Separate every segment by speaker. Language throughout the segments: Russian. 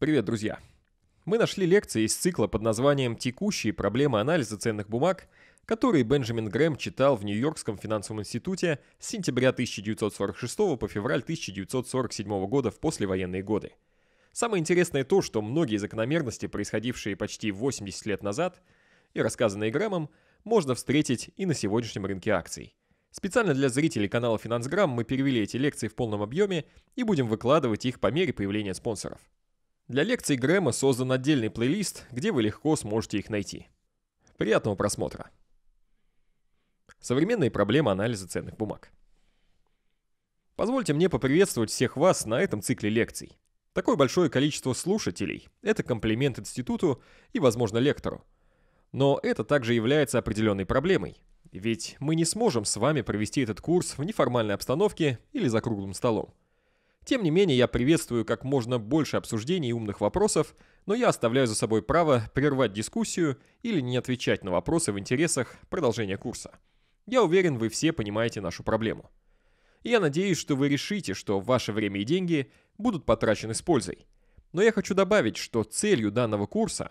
Speaker 1: Привет, друзья! Мы нашли лекции из цикла под названием «Текущие проблемы анализа ценных бумаг», которые Бенджамин Грэм читал в Нью-Йоркском финансовом институте с сентября 1946 по февраль 1947 года в послевоенные годы. Самое интересное то, что многие закономерности, происходившие почти 80 лет назад и рассказанные Грэмом, можно встретить и на сегодняшнем рынке акций – Специально для зрителей канала Финансграмм мы перевели эти лекции в полном объеме и будем выкладывать их по мере появления спонсоров. Для лекций Грэма создан отдельный плейлист, где вы легко сможете их найти. Приятного просмотра. Современные проблемы анализа ценных бумаг. Позвольте мне поприветствовать всех вас на этом цикле лекций. Такое большое количество слушателей – это комплимент институту и, возможно, лектору. Но это также является определенной проблемой, ведь мы не сможем с вами провести этот курс в неформальной обстановке или за круглым столом. Тем не менее, я приветствую как можно больше обсуждений и умных вопросов, но я оставляю за собой право прервать дискуссию или не отвечать на вопросы в интересах продолжения курса. Я уверен, вы все понимаете нашу проблему. я надеюсь, что вы решите, что ваше время и деньги будут потрачены с пользой. Но я хочу добавить, что целью данного курса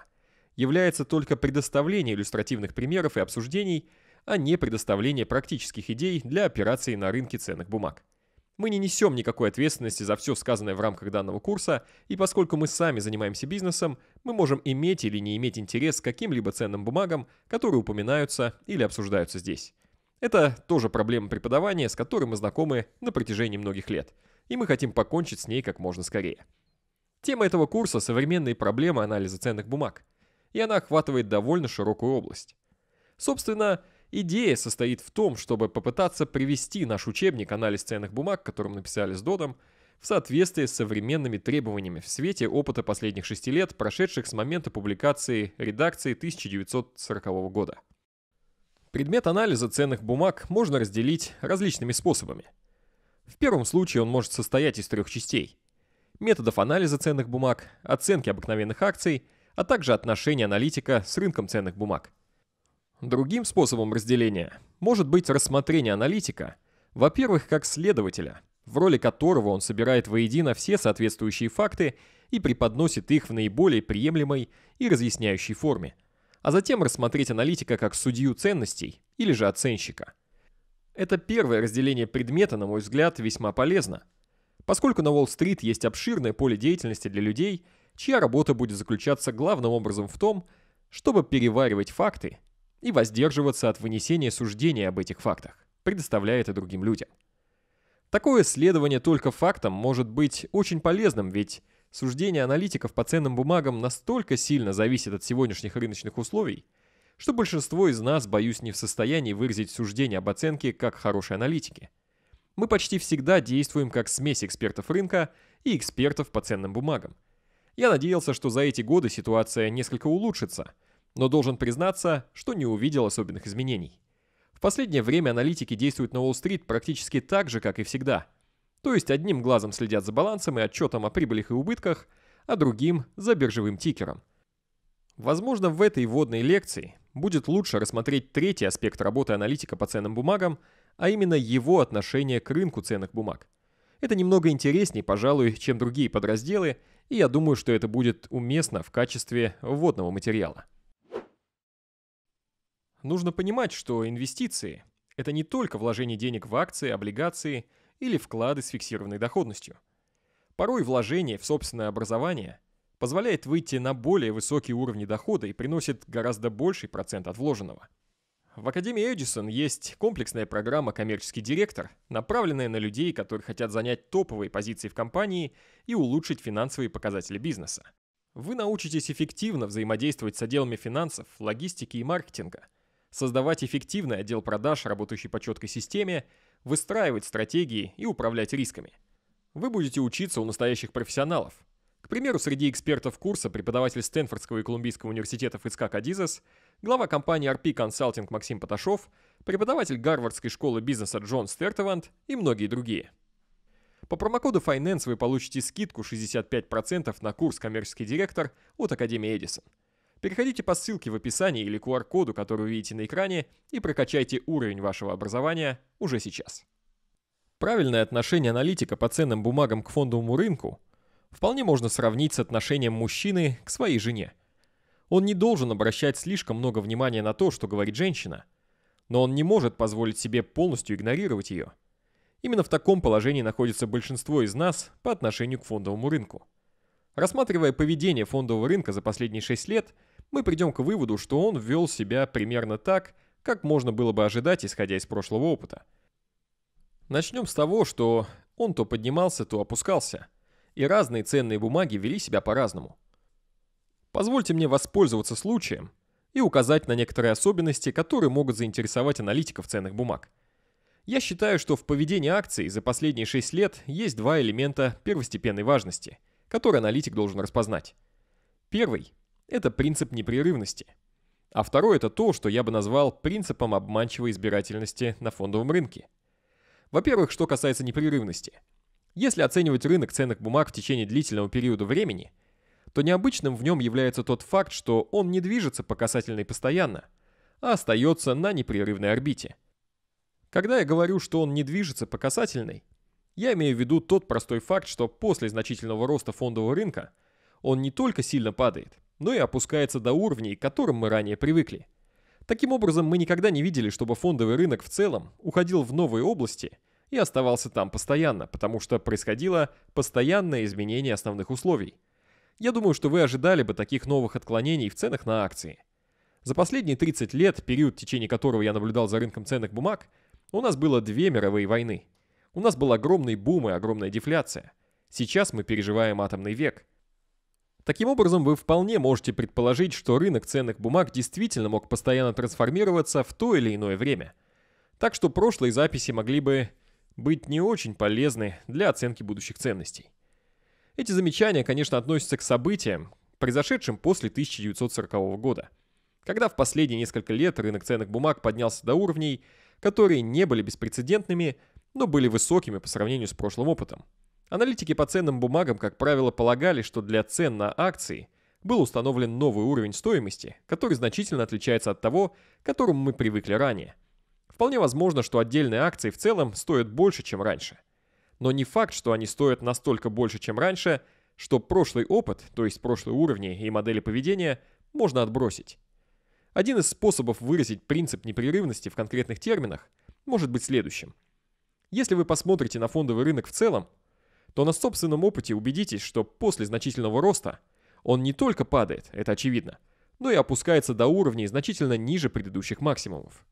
Speaker 1: является только предоставление иллюстративных примеров и обсуждений, а не предоставление практических идей для операций на рынке ценных бумаг. Мы не несем никакой ответственности за все сказанное в рамках данного курса, и поскольку мы сами занимаемся бизнесом, мы можем иметь или не иметь интерес к каким-либо ценным бумагам, которые упоминаются или обсуждаются здесь. Это тоже проблема преподавания, с которой мы знакомы на протяжении многих лет, и мы хотим покончить с ней как можно скорее. Тема этого курса – современные проблемы анализа ценных бумаг, и она охватывает довольно широкую область. Собственно, Идея состоит в том, чтобы попытаться привести наш учебник «Анализ ценных бумаг», которым написали с Додом, в соответствии с современными требованиями в свете опыта последних шести лет, прошедших с момента публикации редакции 1940 года. Предмет анализа ценных бумаг можно разделить различными способами. В первом случае он может состоять из трех частей. Методов анализа ценных бумаг, оценки обыкновенных акций, а также отношения аналитика с рынком ценных бумаг – Другим способом разделения может быть рассмотрение аналитика, во-первых, как следователя, в роли которого он собирает воедино все соответствующие факты и преподносит их в наиболее приемлемой и разъясняющей форме, а затем рассмотреть аналитика как судью ценностей или же оценщика. Это первое разделение предмета, на мой взгляд, весьма полезно, поскольку на Уолл-стрит есть обширное поле деятельности для людей, чья работа будет заключаться главным образом в том, чтобы переваривать факты и воздерживаться от вынесения суждений об этих фактах, предоставляя это другим людям. Такое исследование только фактам может быть очень полезным, ведь суждение аналитиков по ценным бумагам настолько сильно зависит от сегодняшних рыночных условий, что большинство из нас, боюсь, не в состоянии выразить суждение об оценке как хорошей аналитики. Мы почти всегда действуем как смесь экспертов рынка и экспертов по ценным бумагам. Я надеялся, что за эти годы ситуация несколько улучшится, но должен признаться, что не увидел особенных изменений. В последнее время аналитики действуют на Уолл-стрит практически так же, как и всегда. То есть одним глазом следят за балансом и отчетом о прибылях и убытках, а другим – за биржевым тикером. Возможно, в этой вводной лекции будет лучше рассмотреть третий аспект работы аналитика по ценным бумагам, а именно его отношение к рынку ценных бумаг. Это немного интереснее, пожалуй, чем другие подразделы, и я думаю, что это будет уместно в качестве вводного материала нужно понимать, что инвестиции – это не только вложение денег в акции, облигации или вклады с фиксированной доходностью. Порой вложение в собственное образование позволяет выйти на более высокие уровни дохода и приносит гораздо больший процент от вложенного. В Академии Эдисон есть комплексная программа «Коммерческий директор», направленная на людей, которые хотят занять топовые позиции в компании и улучшить финансовые показатели бизнеса. Вы научитесь эффективно взаимодействовать с отделами финансов, логистики и маркетинга – создавать эффективный отдел продаж, работающий по четкой системе, выстраивать стратегии и управлять рисками. Вы будете учиться у настоящих профессионалов. К примеру, среди экспертов курса преподаватель Стэнфордского и Колумбийского университетов Ицкак Адизес, глава компании RP Consulting Максим Поташов, преподаватель Гарвардской школы бизнеса Джон Стертовант и многие другие. По промокоду Finance вы получите скидку 65% на курс «Коммерческий директор» от Академии Эдисон – Переходите по ссылке в описании или QR-коду, который увидите на экране, и прокачайте уровень вашего образования уже сейчас. Правильное отношение аналитика по ценным бумагам к фондовому рынку вполне можно сравнить с отношением мужчины к своей жене. Он не должен обращать слишком много внимания на то, что говорит женщина, но он не может позволить себе полностью игнорировать ее. Именно в таком положении находится большинство из нас по отношению к фондовому рынку. Рассматривая поведение фондового рынка за последние 6 лет, мы придем к выводу, что он ввел себя примерно так, как можно было бы ожидать, исходя из прошлого опыта. Начнем с того, что он то поднимался, то опускался, и разные ценные бумаги вели себя по-разному. Позвольте мне воспользоваться случаем и указать на некоторые особенности, которые могут заинтересовать аналитиков ценных бумаг. Я считаю, что в поведении акций за последние 6 лет есть два элемента первостепенной важности – который аналитик должен распознать. Первый – это принцип непрерывности. А второй – это то, что я бы назвал принципом обманчивой избирательности на фондовом рынке. Во-первых, что касается непрерывности. Если оценивать рынок ценных бумаг в течение длительного периода времени, то необычным в нем является тот факт, что он не движется по касательной постоянно, а остается на непрерывной орбите – когда я говорю, что он не движется по касательной, я имею в виду тот простой факт, что после значительного роста фондового рынка он не только сильно падает, но и опускается до уровней, к которым мы ранее привыкли. Таким образом, мы никогда не видели, чтобы фондовый рынок в целом уходил в новые области и оставался там постоянно, потому что происходило постоянное изменение основных условий. Я думаю, что вы ожидали бы таких новых отклонений в ценах на акции. За последние 30 лет, период, в течение которого я наблюдал за рынком ценных бумаг, у нас было две мировые войны – у нас был огромный бум и огромная дефляция. Сейчас мы переживаем атомный век. Таким образом, вы вполне можете предположить, что рынок ценных бумаг действительно мог постоянно трансформироваться в то или иное время. Так что прошлые записи могли бы быть не очень полезны для оценки будущих ценностей. Эти замечания, конечно, относятся к событиям, произошедшим после 1940 года, когда в последние несколько лет рынок ценных бумаг поднялся до уровней, которые не были беспрецедентными – но были высокими по сравнению с прошлым опытом. Аналитики по ценным бумагам, как правило, полагали, что для цен на акции был установлен новый уровень стоимости, который значительно отличается от того, к которому мы привыкли ранее. Вполне возможно, что отдельные акции в целом стоят больше, чем раньше. Но не факт, что они стоят настолько больше, чем раньше, что прошлый опыт, то есть прошлые уровни и модели поведения, можно отбросить. Один из способов выразить принцип непрерывности в конкретных терминах может быть следующим – если вы посмотрите на фондовый рынок в целом, то на собственном опыте убедитесь, что после значительного роста он не только падает, это очевидно, но и опускается до уровней значительно ниже предыдущих максимумов.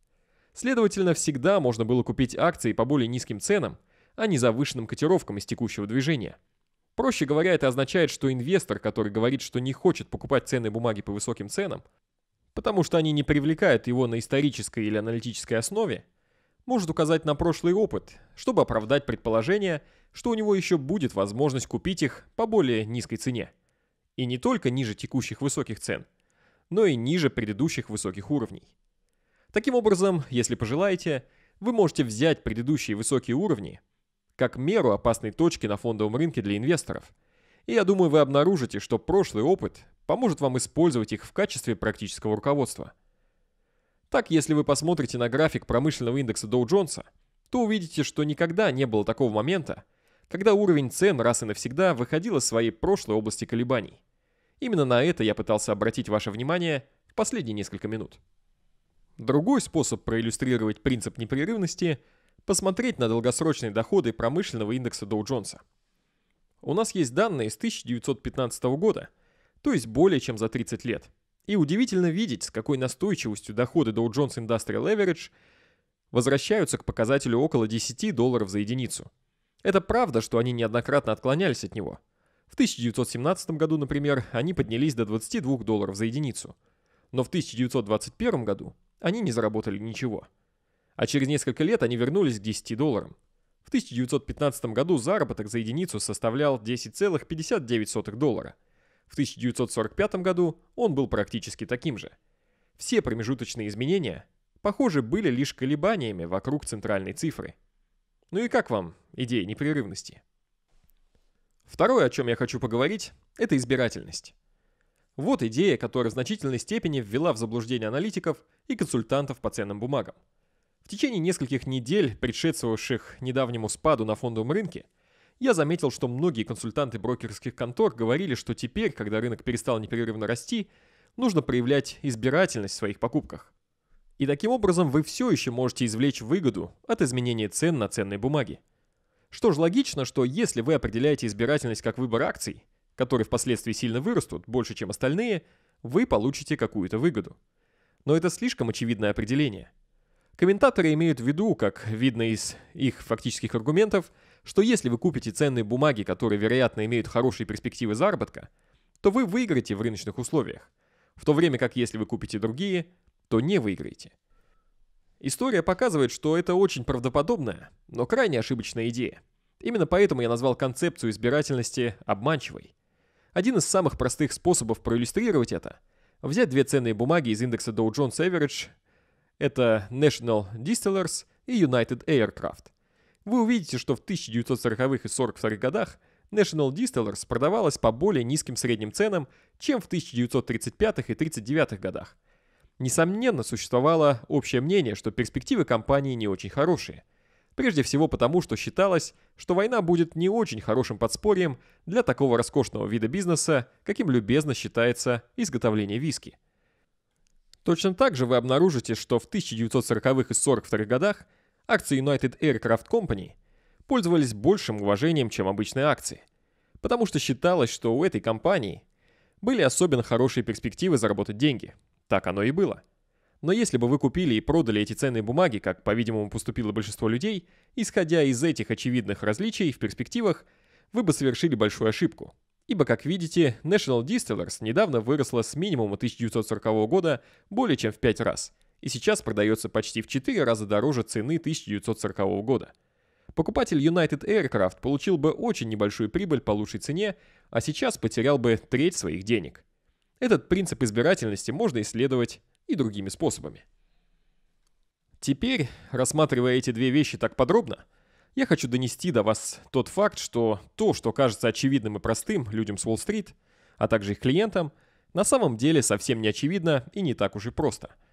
Speaker 1: Следовательно, всегда можно было купить акции по более низким ценам, а не завышенным котировкам из текущего движения. Проще говоря, это означает, что инвестор, который говорит, что не хочет покупать ценные бумаги по высоким ценам, потому что они не привлекают его на исторической или аналитической основе, может указать на прошлый опыт, чтобы оправдать предположение, что у него еще будет возможность купить их по более низкой цене. И не только ниже текущих высоких цен, но и ниже предыдущих высоких уровней. Таким образом, если пожелаете, вы можете взять предыдущие высокие уровни как меру опасной точки на фондовом рынке для инвесторов. И я думаю, вы обнаружите, что прошлый опыт поможет вам использовать их в качестве практического руководства – так, если вы посмотрите на график промышленного индекса Dow джонса то увидите, что никогда не было такого момента, когда уровень цен раз и навсегда выходил из своей прошлой области колебаний. Именно на это я пытался обратить ваше внимание в последние несколько минут. Другой способ проиллюстрировать принцип непрерывности – посмотреть на долгосрочные доходы промышленного индекса Dow джонса У нас есть данные с 1915 года, то есть более чем за 30 лет. И удивительно видеть, с какой настойчивостью доходы Dow Jones Industrial Average возвращаются к показателю около 10 долларов за единицу. Это правда, что они неоднократно отклонялись от него. В 1917 году, например, они поднялись до 22 долларов за единицу. Но в 1921 году они не заработали ничего. А через несколько лет они вернулись к 10 долларам. В 1915 году заработок за единицу составлял 10,59 доллара – в 1945 году он был практически таким же. Все промежуточные изменения, похоже, были лишь колебаниями вокруг центральной цифры. Ну и как вам идея непрерывности? Второе, о чем я хочу поговорить, это избирательность. Вот идея, которая в значительной степени ввела в заблуждение аналитиков и консультантов по ценным бумагам. В течение нескольких недель, предшествовавших недавнему спаду на фондовом рынке, я заметил, что многие консультанты брокерских контор говорили, что теперь, когда рынок перестал непрерывно расти, нужно проявлять избирательность в своих покупках. И таким образом вы все еще можете извлечь выгоду от изменения цен на ценные бумаги. Что ж, логично, что если вы определяете избирательность как выбор акций, которые впоследствии сильно вырастут, больше, чем остальные, вы получите какую-то выгоду. Но это слишком очевидное определение. Комментаторы имеют в виду, как видно из их фактических аргументов – что если вы купите ценные бумаги, которые, вероятно, имеют хорошие перспективы заработка, то вы выиграете в рыночных условиях, в то время как если вы купите другие, то не выиграете. История показывает, что это очень правдоподобная, но крайне ошибочная идея. Именно поэтому я назвал концепцию избирательности обманчивой. Один из самых простых способов проиллюстрировать это – взять две ценные бумаги из индекса Dow Jones Average – это National Distillers и United Aircraft – вы увидите, что в 1940-х и 42-х годах National Distillers продавалась по более низким средним ценам, чем в 1935-х и 39-х годах. Несомненно, существовало общее мнение, что перспективы компании не очень хорошие. Прежде всего потому, что считалось, что война будет не очень хорошим подспорьем для такого роскошного вида бизнеса, каким любезно считается изготовление виски. Точно так же вы обнаружите, что в 1940-х и 42-х годах – акции United Aircraft Company пользовались большим уважением, чем обычные акции, потому что считалось, что у этой компании были особенно хорошие перспективы заработать деньги. Так оно и было. Но если бы вы купили и продали эти ценные бумаги, как, по-видимому, поступило большинство людей, исходя из этих очевидных различий в перспективах, вы бы совершили большую ошибку. Ибо, как видите, National Distillers недавно выросла с минимума 1940 года более чем в 5 раз – и сейчас продается почти в 4 раза дороже цены 1940 года. Покупатель United Aircraft получил бы очень небольшую прибыль по лучшей цене, а сейчас потерял бы треть своих денег. Этот принцип избирательности можно исследовать и другими способами. Теперь, рассматривая эти две вещи так подробно, я хочу донести до вас тот факт, что то, что кажется очевидным и простым людям с Уолл-стрит, а также их клиентам, на самом деле совсем не очевидно и не так уж и просто –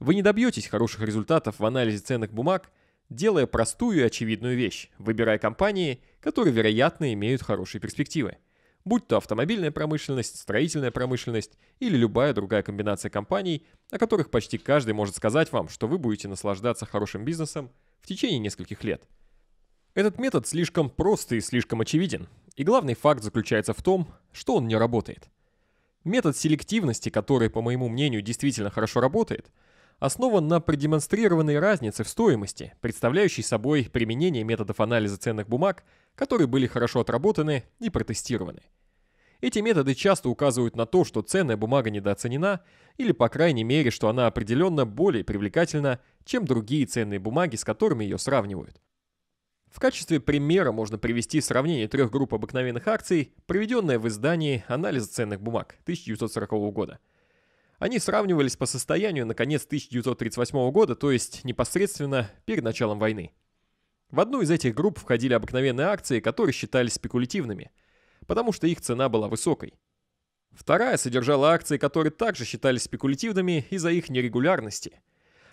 Speaker 1: вы не добьетесь хороших результатов в анализе ценных бумаг, делая простую и очевидную вещь, выбирая компании, которые, вероятно, имеют хорошие перспективы. Будь то автомобильная промышленность, строительная промышленность или любая другая комбинация компаний, о которых почти каждый может сказать вам, что вы будете наслаждаться хорошим бизнесом в течение нескольких лет. Этот метод слишком прост и слишком очевиден, и главный факт заключается в том, что он не работает. Метод селективности, который, по моему мнению, действительно хорошо работает – основан на продемонстрированной разнице в стоимости, представляющей собой применение методов анализа ценных бумаг, которые были хорошо отработаны и протестированы. Эти методы часто указывают на то, что ценная бумага недооценена, или по крайней мере, что она определенно более привлекательна, чем другие ценные бумаги, с которыми ее сравнивают. В качестве примера можно привести сравнение трех групп обыкновенных акций, проведенное в издании «Анализ ценных бумаг» 1940 года – они сравнивались по состоянию на конец 1938 года, то есть непосредственно перед началом войны. В одну из этих групп входили обыкновенные акции, которые считались спекулятивными, потому что их цена была высокой. Вторая содержала акции, которые также считались спекулятивными из-за их нерегулярности.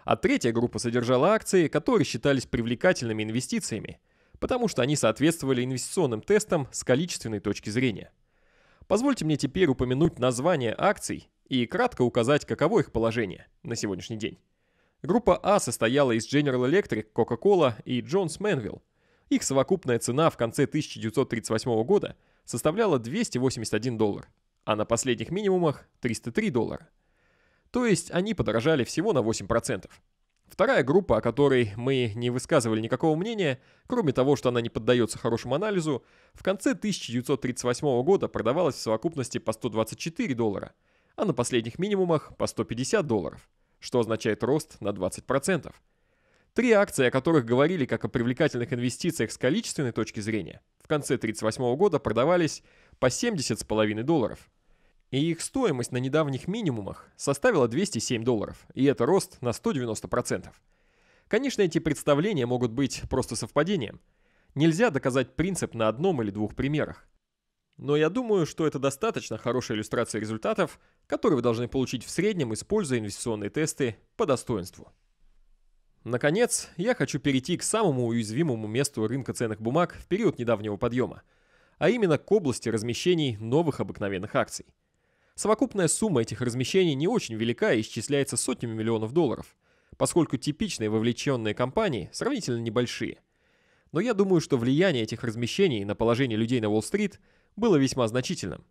Speaker 1: А третья группа содержала акции, которые считались привлекательными инвестициями, потому что они соответствовали инвестиционным тестам с количественной точки зрения. Позвольте мне теперь упомянуть названия акций, и кратко указать, каково их положение на сегодняшний день. Группа А состояла из General Electric, Coca-Cola и Jones-Manville. Их совокупная цена в конце 1938 года составляла 281 доллар, а на последних минимумах 303 доллара. То есть они подорожали всего на 8%. Вторая группа, о которой мы не высказывали никакого мнения, кроме того, что она не поддается хорошему анализу, в конце 1938 года продавалась в совокупности по 124 доллара – а на последних минимумах по 150 долларов, что означает рост на 20%. Три акции, о которых говорили как о привлекательных инвестициях с количественной точки зрения, в конце 1938 года продавались по 70,5 долларов. И их стоимость на недавних минимумах составила 207 долларов, и это рост на 190%. Конечно, эти представления могут быть просто совпадением. Нельзя доказать принцип на одном или двух примерах но я думаю, что это достаточно хорошая иллюстрация результатов, которые вы должны получить в среднем, используя инвестиционные тесты по достоинству. Наконец, я хочу перейти к самому уязвимому месту рынка ценных бумаг в период недавнего подъема, а именно к области размещений новых обыкновенных акций. Совокупная сумма этих размещений не очень велика и исчисляется сотнями миллионов долларов, поскольку типичные вовлеченные компании сравнительно небольшие. Но я думаю, что влияние этих размещений на положение людей на Уолл-стрит – было весьма значительным,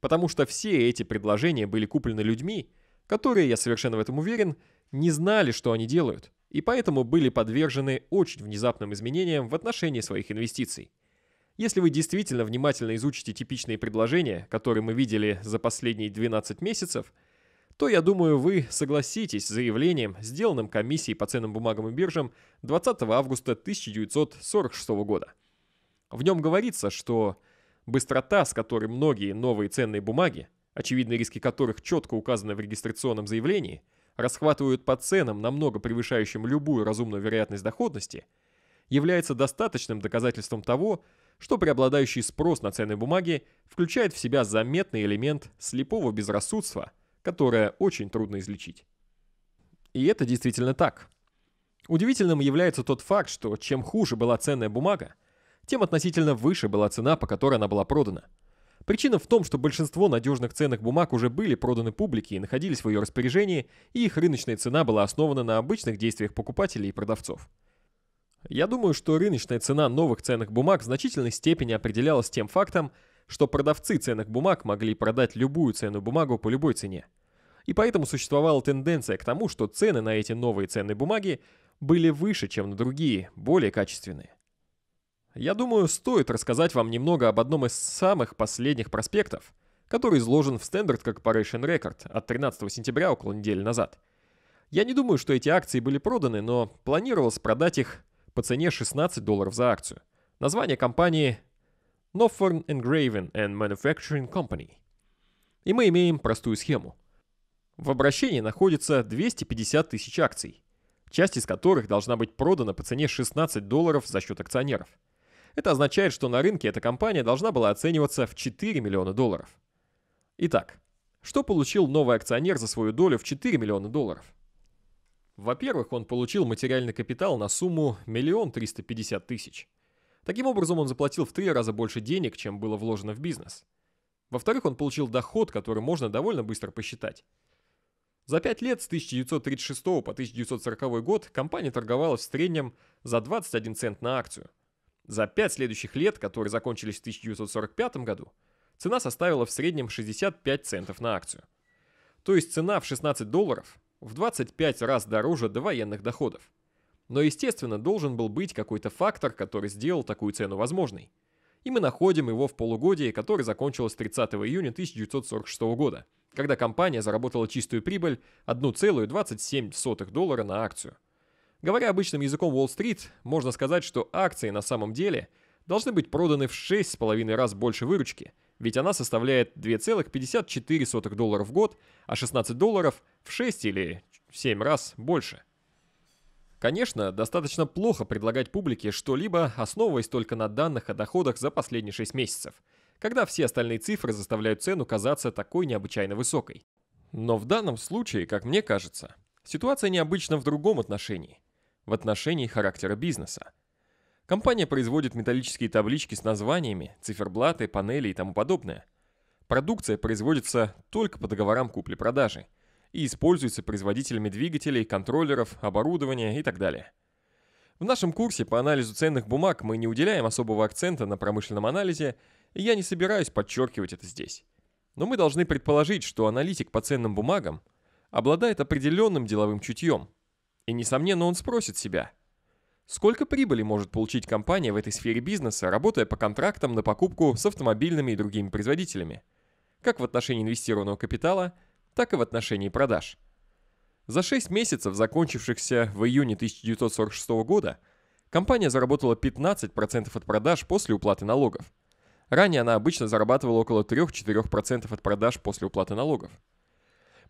Speaker 1: потому что все эти предложения были куплены людьми, которые, я совершенно в этом уверен, не знали, что они делают, и поэтому были подвержены очень внезапным изменениям в отношении своих инвестиций. Если вы действительно внимательно изучите типичные предложения, которые мы видели за последние 12 месяцев, то, я думаю, вы согласитесь с заявлением, сделанным комиссией по ценным бумагам и биржам 20 августа 1946 года. В нем говорится, что Быстрота, с которой многие новые ценные бумаги, очевидные риски которых четко указаны в регистрационном заявлении, расхватывают по ценам, намного превышающим любую разумную вероятность доходности, является достаточным доказательством того, что преобладающий спрос на ценные бумаги включает в себя заметный элемент слепого безрассудства, которое очень трудно излечить. И это действительно так. Удивительным является тот факт, что чем хуже была ценная бумага, тем относительно выше была цена, по которой она была продана. Причина в том, что большинство надежных ценных бумаг уже были проданы публике и находились в ее распоряжении, и их рыночная цена была основана на обычных действиях покупателей и продавцов. Я думаю, что рыночная цена новых ценных бумаг в значительной степени определялась тем фактом, что продавцы ценных бумаг могли продать любую ценную бумагу по любой цене. И поэтому существовала тенденция к тому, что цены на эти новые ценные бумаги были выше, чем на другие, более качественные я думаю, стоит рассказать вам немного об одном из самых последних проспектов, который изложен в Standard Corporation Record от 13 сентября около недели назад. Я не думаю, что эти акции были проданы, но планировалось продать их по цене 16 долларов за акцию. Название компании Northern Engraving and Manufacturing Company. И мы имеем простую схему. В обращении находится 250 тысяч акций, часть из которых должна быть продана по цене 16 долларов за счет акционеров – это означает, что на рынке эта компания должна была оцениваться в 4 миллиона долларов. Итак, что получил новый акционер за свою долю в 4 миллиона долларов? Во-первых, он получил материальный капитал на сумму 1 350 тысяч. Таким образом, он заплатил в три раза больше денег, чем было вложено в бизнес. Во-вторых, он получил доход, который можно довольно быстро посчитать. За 5 лет с 1936 по 1940 год компания торговалась в среднем за 21 цент на акцию – за пять следующих лет, которые закончились в 1945 году, цена составила в среднем 65 центов на акцию. То есть цена в 16 долларов в 25 раз дороже до военных доходов. Но, естественно, должен был быть какой-то фактор, который сделал такую цену возможной. И мы находим его в полугодии, которое закончилось 30 июня 1946 года, когда компания заработала чистую прибыль 1,27 доллара на акцию – Говоря обычным языком Уолл-стрит, можно сказать, что акции на самом деле должны быть проданы в 6,5 раз больше выручки, ведь она составляет 2,54 доллара в год, а 16 долларов в 6 или 7 раз больше. Конечно, достаточно плохо предлагать публике что-либо, основываясь только на данных о доходах за последние 6 месяцев, когда все остальные цифры заставляют цену казаться такой необычайно высокой. Но в данном случае, как мне кажется, ситуация необычна в другом отношении – в отношении характера бизнеса. Компания производит металлические таблички с названиями, циферблаты, панели и тому подобное. Продукция производится только по договорам купли-продажи и используется производителями двигателей, контроллеров, оборудования и так далее. В нашем курсе по анализу ценных бумаг мы не уделяем особого акцента на промышленном анализе, и я не собираюсь подчеркивать это здесь. Но мы должны предположить, что аналитик по ценным бумагам обладает определенным деловым чутьем – и, несомненно, он спросит себя, сколько прибыли может получить компания в этой сфере бизнеса, работая по контрактам на покупку с автомобильными и другими производителями, как в отношении инвестированного капитала, так и в отношении продаж. За 6 месяцев, закончившихся в июне 1946 года, компания заработала 15% от продаж после уплаты налогов. Ранее она обычно зарабатывала около 3-4% от продаж после уплаты налогов.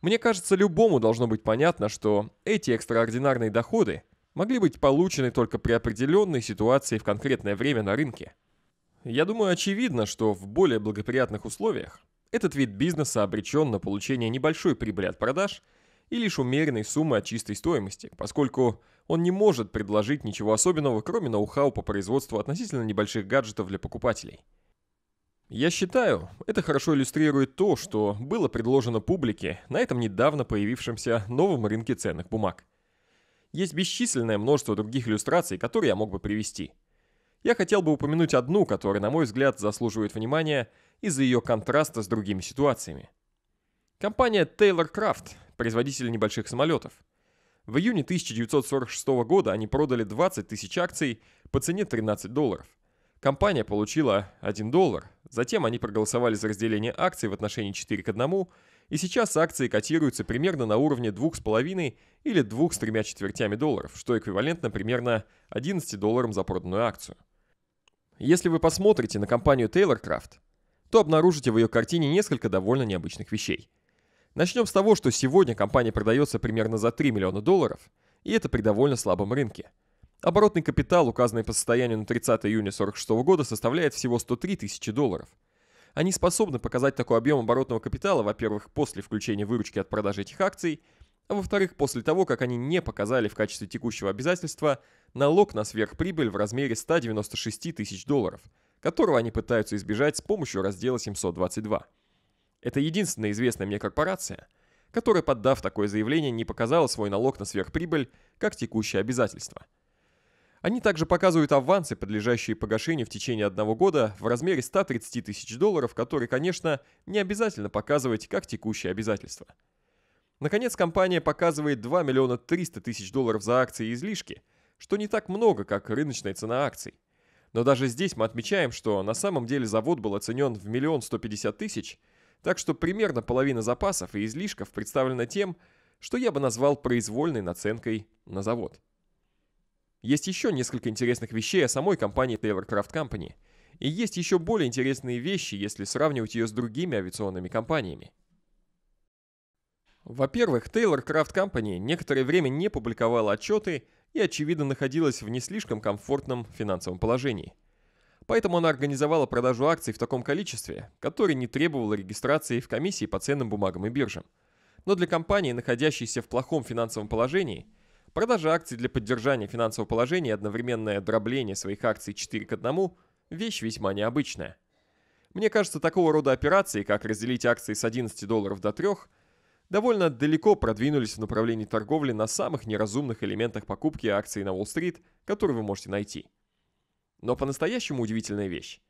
Speaker 1: Мне кажется, любому должно быть понятно, что эти экстраординарные доходы могли быть получены только при определенной ситуации в конкретное время на рынке. Я думаю, очевидно, что в более благоприятных условиях этот вид бизнеса обречен на получение небольшой прибыли от продаж и лишь умеренной суммы от чистой стоимости, поскольку он не может предложить ничего особенного, кроме ноу-хау по производству относительно небольших гаджетов для покупателей – я считаю, это хорошо иллюстрирует то, что было предложено публике на этом недавно появившемся новом рынке ценных бумаг. Есть бесчисленное множество других иллюстраций, которые я мог бы привести. Я хотел бы упомянуть одну, которая, на мой взгляд, заслуживает внимания из-за ее контраста с другими ситуациями. Компания Taylor Craft, производитель небольших самолетов. В июне 1946 года они продали 20 тысяч акций по цене 13 долларов. Компания получила 1 доллар, Затем они проголосовали за разделение акций в отношении 4 к 1, и сейчас акции котируются примерно на уровне 2,5 или с 2,3 долларов, что эквивалентно примерно 11 долларам за проданную акцию. Если вы посмотрите на компанию Taylorcraft, то обнаружите в ее картине несколько довольно необычных вещей. Начнем с того, что сегодня компания продается примерно за 3 миллиона долларов, и это при довольно слабом рынке – Оборотный капитал, указанный по состоянию на 30 июня 1946 года, составляет всего 103 тысячи долларов. Они способны показать такой объем оборотного капитала, во-первых, после включения выручки от продажи этих акций, а во-вторых, после того, как они не показали в качестве текущего обязательства налог на сверхприбыль в размере 196 тысяч долларов, которого они пытаются избежать с помощью раздела 722. Это единственная известная мне корпорация, которая, поддав такое заявление, не показала свой налог на сверхприбыль как текущее обязательство – они также показывают авансы, подлежащие погашению в течение одного года в размере 130 тысяч долларов, которые, конечно, не обязательно показывать как текущие обязательства. Наконец, компания показывает 2 миллиона 300 тысяч долларов за акции и излишки, что не так много, как рыночная цена акций. Но даже здесь мы отмечаем, что на самом деле завод был оценен в миллион 150 тысяч, так что примерно половина запасов и излишков представлена тем, что я бы назвал произвольной наценкой на завод. Есть еще несколько интересных вещей о самой компании Taylor Craft Company. И есть еще более интересные вещи, если сравнивать ее с другими авиационными компаниями. Во-первых, Taylor Craft Company некоторое время не публиковала отчеты и, очевидно, находилась в не слишком комфортном финансовом положении. Поэтому она организовала продажу акций в таком количестве, которое не требовало регистрации в комиссии по ценным бумагам и биржам. Но для компании, находящейся в плохом финансовом положении – Продажа акций для поддержания финансового положения и одновременное дробление своих акций 4 к 1 – вещь весьма необычная. Мне кажется, такого рода операции, как разделить акции с 11 долларов до 3, довольно далеко продвинулись в направлении торговли на самых неразумных элементах покупки акций на Уолл-стрит, которые вы можете найти. Но по-настоящему удивительная вещь.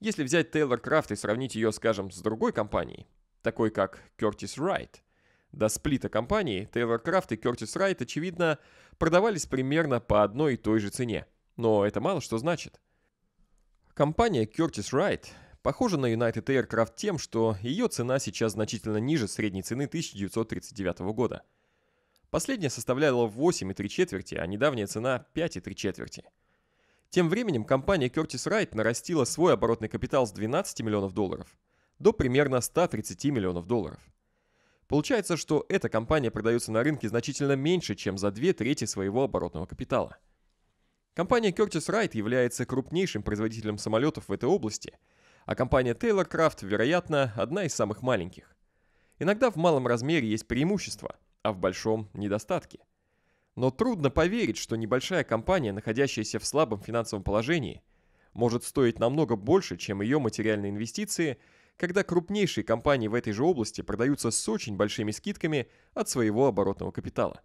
Speaker 1: Если взять Тейлор Крафт и сравнить ее, скажем, с другой компанией, такой как Curtis Wright – до сплита компаний Тейлор Крафт и Кертис Райт, очевидно, продавались примерно по одной и той же цене. Но это мало что значит. Компания Кертис Райт похожа на United Aircraft тем, что ее цена сейчас значительно ниже средней цены 1939 года. Последняя составляла 8,3 четверти, а недавняя цена 5,3 четверти. Тем временем компания Curtis Wright нарастила свой оборотный капитал с 12 миллионов долларов до примерно 130 миллионов долларов – Получается, что эта компания продается на рынке значительно меньше, чем за две трети своего оборотного капитала. Компания Curtis Wright является крупнейшим производителем самолетов в этой области, а компания Taylor Craft, вероятно, одна из самых маленьких. Иногда в малом размере есть преимущества, а в большом – недостатки. Но трудно поверить, что небольшая компания, находящаяся в слабом финансовом положении, может стоить намного больше, чем ее материальные инвестиции – когда крупнейшие компании в этой же области продаются с очень большими скидками от своего оборотного капитала.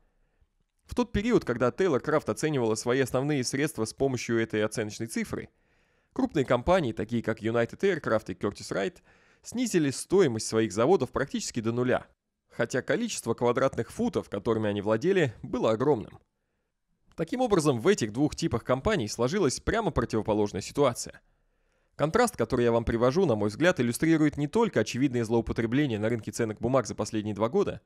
Speaker 1: В тот период, когда Тейлор Крафт оценивала свои основные средства с помощью этой оценочной цифры, крупные компании, такие как United Aircraft и Curtiss Wright, снизили стоимость своих заводов практически до нуля, хотя количество квадратных футов, которыми они владели, было огромным. Таким образом, в этих двух типах компаний сложилась прямо противоположная ситуация – Контраст, который я вам привожу, на мой взгляд, иллюстрирует не только очевидные злоупотребления на рынке ценных бумаг за последние два года,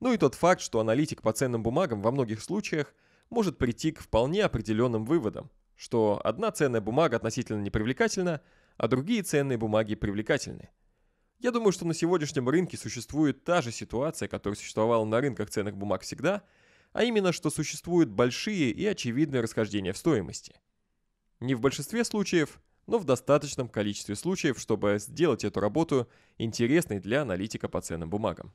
Speaker 1: но и тот факт, что аналитик по ценным бумагам во многих случаях может прийти к вполне определенным выводам, что одна ценная бумага относительно непривлекательна, а другие ценные бумаги привлекательны. Я думаю, что на сегодняшнем рынке существует та же ситуация, которая существовала на рынках ценных бумаг всегда, а именно, что существуют большие и очевидные расхождения в стоимости. Не в большинстве случаев, но в достаточном количестве случаев, чтобы сделать эту работу интересной для аналитика по ценным бумагам.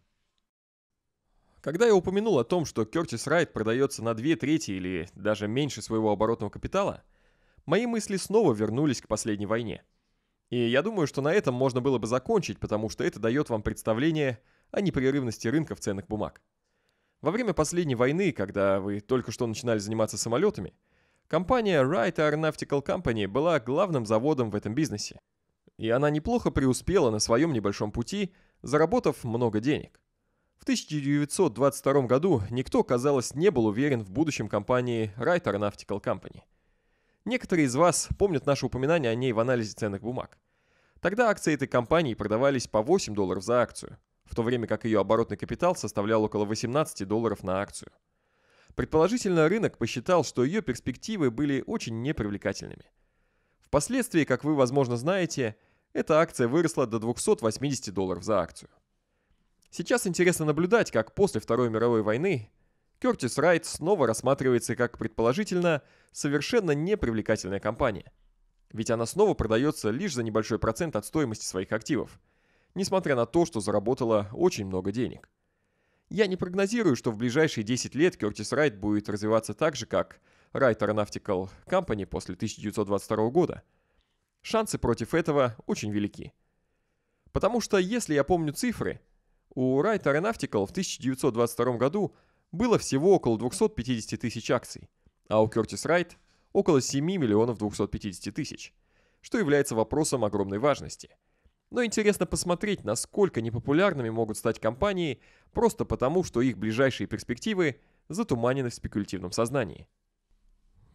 Speaker 1: Когда я упомянул о том, что Кертис Райт продается на две трети или даже меньше своего оборотного капитала, мои мысли снова вернулись к последней войне. И я думаю, что на этом можно было бы закончить, потому что это дает вам представление о непрерывности рынков ценных бумаг. Во время последней войны, когда вы только что начинали заниматься самолетами – Компания Wright Aeronautical Company была главным заводом в этом бизнесе. И она неплохо преуспела на своем небольшом пути, заработав много денег. В 1922 году никто, казалось, не был уверен в будущем компании Wright Aeronautical Company. Некоторые из вас помнят наше упоминание о ней в анализе ценных бумаг. Тогда акции этой компании продавались по 8 долларов за акцию, в то время как ее оборотный капитал составлял около 18 долларов на акцию. Предположительно, рынок посчитал, что ее перспективы были очень непривлекательными. Впоследствии, как вы, возможно, знаете, эта акция выросла до 280 долларов за акцию. Сейчас интересно наблюдать, как после Второй мировой войны Кертис Райт снова рассматривается как, предположительно, совершенно непривлекательная компания. Ведь она снова продается лишь за небольшой процент от стоимости своих активов, несмотря на то, что заработала очень много денег. Я не прогнозирую, что в ближайшие 10 лет Кертис Райт будет развиваться так же, как Wright Aeronautical Company после 1922 года. Шансы против этого очень велики. Потому что, если я помню цифры, у Wright Aeronautical в 1922 году было всего около 250 тысяч акций, а у Curtis Wright около 7 миллионов 250 тысяч, что является вопросом огромной важности – но интересно посмотреть, насколько непопулярными могут стать компании просто потому, что их ближайшие перспективы затуманены в спекулятивном сознании.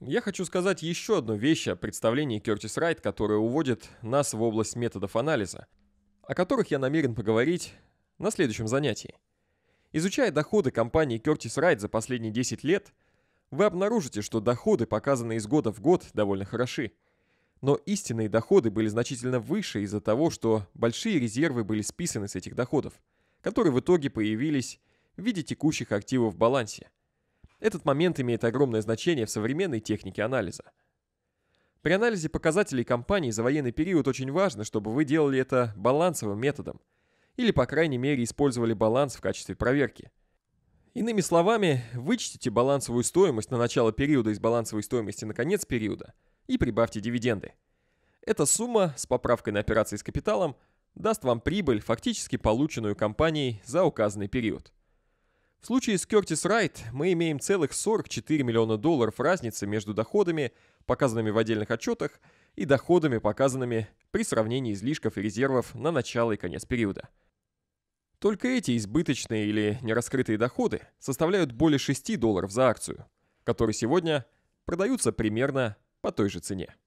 Speaker 1: Я хочу сказать еще одну вещь о представлении Кертис Райт, которая уводит нас в область методов анализа, о которых я намерен поговорить на следующем занятии. Изучая доходы компании Кертис Райт за последние 10 лет, вы обнаружите, что доходы, показанные из года в год, довольно хороши – но истинные доходы были значительно выше из-за того, что большие резервы были списаны с этих доходов, которые в итоге появились в виде текущих активов в балансе. Этот момент имеет огромное значение в современной технике анализа. При анализе показателей компании за военный период очень важно, чтобы вы делали это балансовым методом, или по крайней мере использовали баланс в качестве проверки. Иными словами, вычтите балансовую стоимость на начало периода из балансовой стоимости на конец периода – и прибавьте дивиденды. Эта сумма с поправкой на операции с капиталом даст вам прибыль, фактически полученную компанией за указанный период. В случае с Curtis Wright мы имеем целых 44 миллиона долларов разницы между доходами, показанными в отдельных отчетах, и доходами, показанными при сравнении излишков и резервов на начало и конец периода. Только эти избыточные или нераскрытые доходы составляют более 6 долларов за акцию, которые сегодня продаются примерно по той же цене.